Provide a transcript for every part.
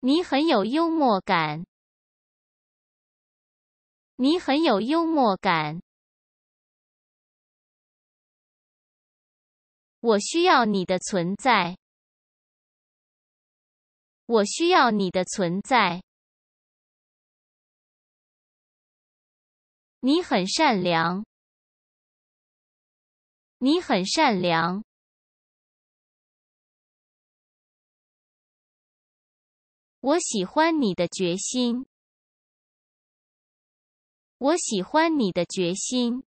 你很有幽默感。你很有幽默感。我需要你的存在。我需要你的存在。你很善良。你很善良。我喜欢你的决心。我喜欢你的决心。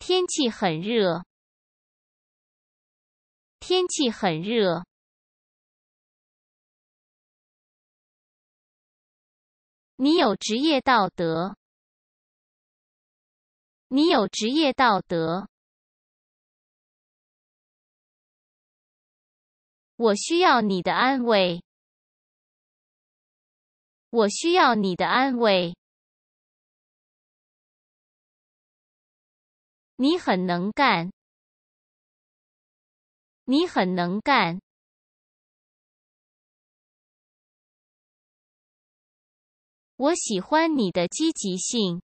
天气很热。天气很热。你有职业道德。你有职业道德。我需要你的安慰。我需要你的安慰。你很能干。你很能干。我喜欢你的积极性。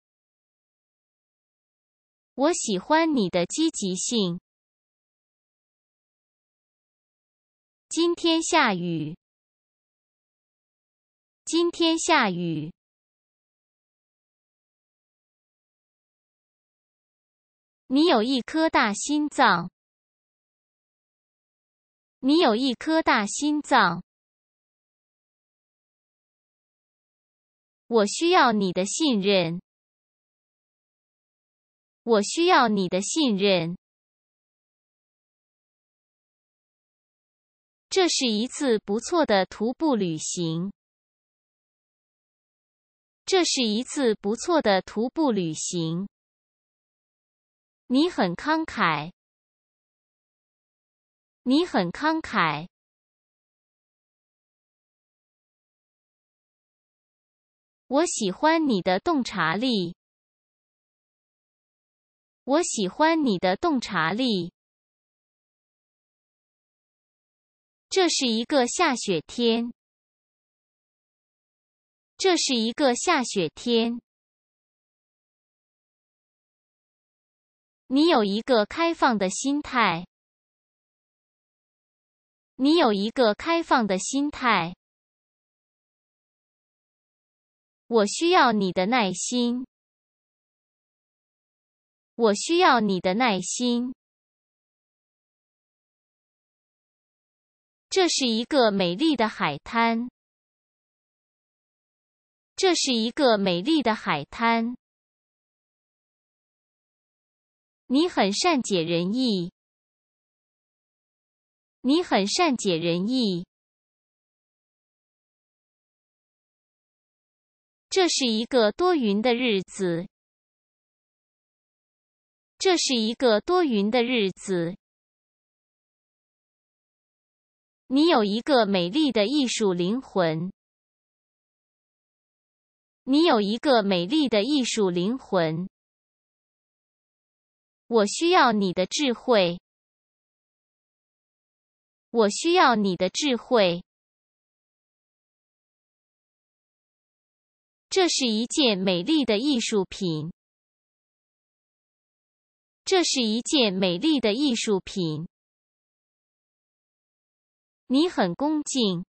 我喜欢你的积极性。今天下雨。今天下雨。你有一颗大心脏。你有一颗大心脏。我需要你的信任。我需要你的信任。这是一次不错的徒步旅行。这是一次不错的徒步旅行。你很慷慨。你很慷慨。我喜欢你的洞察力。我喜欢你的洞察力。这是一个下雪天。这是一个下雪天。你有一个开放的心态。你有一个开放的心态。我需要你的耐心。我需要你的耐心。这是一个美丽的海滩。这是一个美丽的海滩。你很善解人意。你很善解人意。这是一个多云的日子。这是一个多云的日子。你有一个美丽的艺术灵魂。你有一个美丽的艺术灵魂。我需要你的智慧。我需要你的智慧。这是一件美丽的艺术品。这是一件美丽的艺术品。你很恭敬，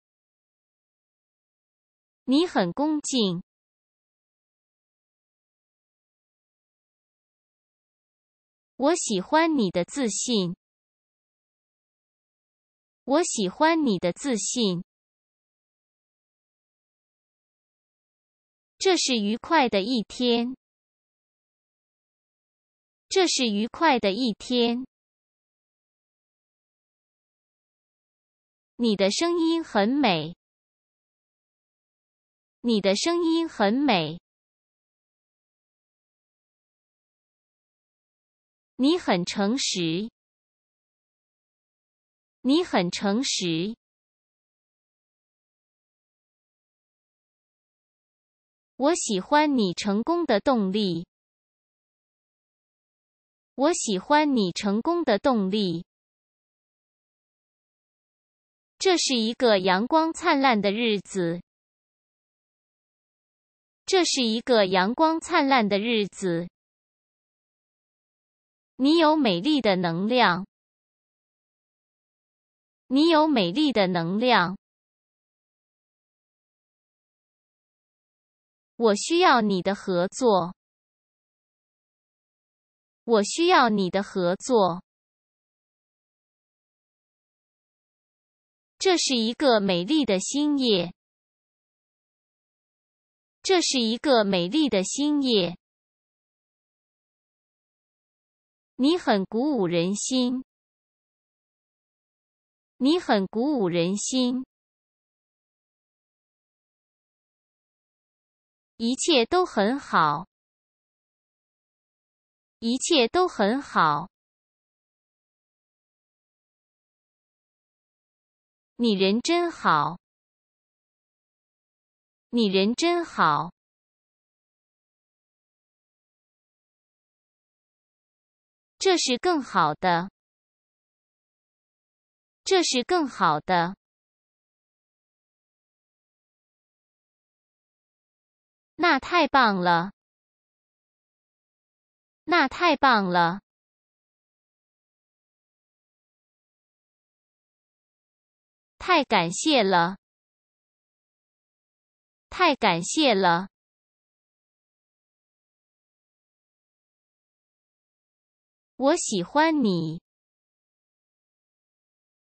你很恭敬。我喜欢你的自信，我喜欢你的自信。这是愉快的一天，这是愉快的一天。你的声音很美，你的声音很美，你很诚实，你很诚实，我喜欢你成功的动力，我喜欢你成功的动力。这是一个阳光灿烂的日子。这是一个阳光灿烂的日子。你有美丽的能量。你有美丽的能量。我需要你的合作。我需要你的合作。这是一个美丽的星夜。这是一个美丽的星夜。你很鼓舞人心。你很鼓舞人心。一切都很好。一切都很好。你人真好，你人真好。这是更好的，这是更好的。那太棒了，那太棒了。太感谢了，太感谢了。我喜欢你，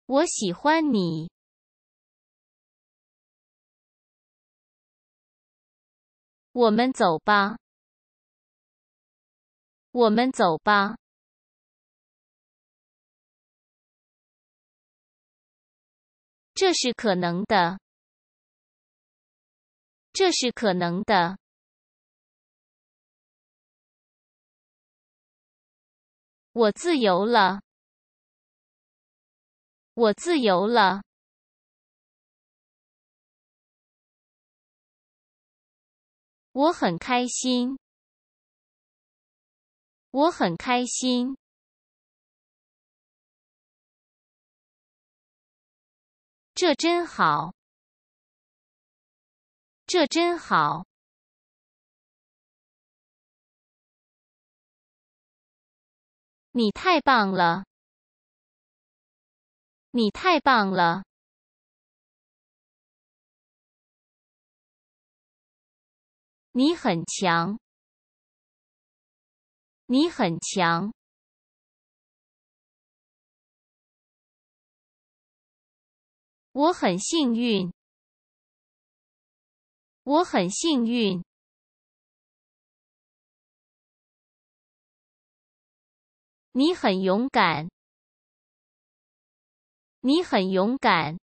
我喜欢你。我们走吧，我们走吧。这是可能的，这是可能的。我自由了，我自由了，我很开心，我很开心。这真好，这真好。你太棒了，你太棒了，你很强，你很强。我很幸运，我很幸运。你很勇敢，你很勇敢。